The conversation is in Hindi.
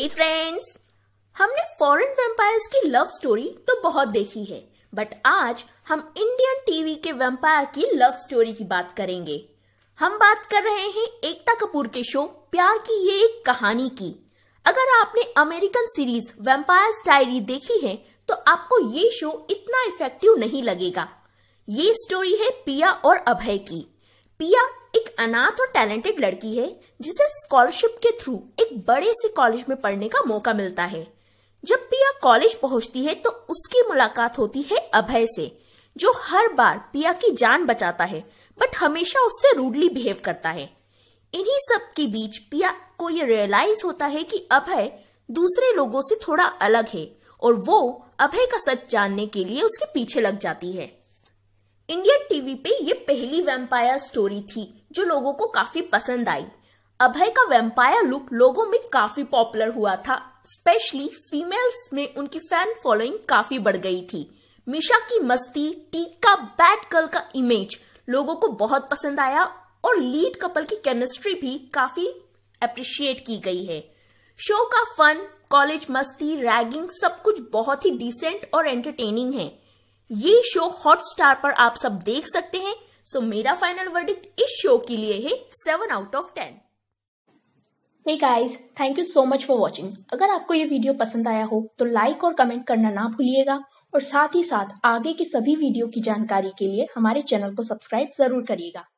हे फ्रेंड्स हमने फॉरेन वेम्पायर्स की लव स्टोरी तो बहुत देखी है बट आज हम इंडियन टीवी के वेम्पायर की लव स्टोरी की बात करेंगे हम बात कर रहे हैं एकता कपूर के शो प्यार की ये एक कहानी की अगर आपने अमेरिकन सीरीज वेम्पायर्स डायरी देखी है तो आपको ये शो इतना इफेक्टिव नहीं लगेगा ये स्टोरी है पिया और अभय की पिया अनाथ और टैलेंटेड लड़की है जिसे स्कॉलरशिप के थ्रू एक बड़े से कॉलेज में पढ़ने का मौका मिलता है जब पिया कॉलेज पहुंचती है तो उसकी मुलाकात होती है अभय से जो हर बार पिया की जान बचाता है बट हमेशा उससे रूडली बिहेव करता है इन्हीं सब के बीच पिया को ये रियलाइज होता है कि अभय दूसरे लोगों से थोड़ा अलग है और वो अभय का सच जानने के लिए उसके पीछे लग जाती है इंडियन टीवी पे ये पहली वेम्पायर स्टोरी थी जो लोगों को काफी पसंद आई अभय का वेम्पायर लुक लोगों में काफी पॉपुलर हुआ था स्पेशली फीमेल्स में उनकी फैन फॉलोइंग काफी बढ़ गई थी मिशा की मस्ती टीका बैट गर्ल का इमेज लोगों को बहुत पसंद आया और लीड कपल की केमिस्ट्री भी काफी अप्रिशिएट की गई है शो का फन कॉलेज मस्ती रैगिंग सब कुछ बहुत ही डिसेंट और एंटरटेनिंग है ये शो हॉटस्टार पर आप सब देख सकते हैं सो मेरा फाइनल वर्डिक्ट इस शो के लिए है seven out of ten hey guys thank you so much for watching अगर आपको ये वीडियो पसंद आया हो तो लाइक और कमेंट करना ना भूलिएगा और साथ ही साथ आगे के सभी वीडियो की जानकारी के लिए हमारे चैनल को सब्सक्राइब जरूर करिएगा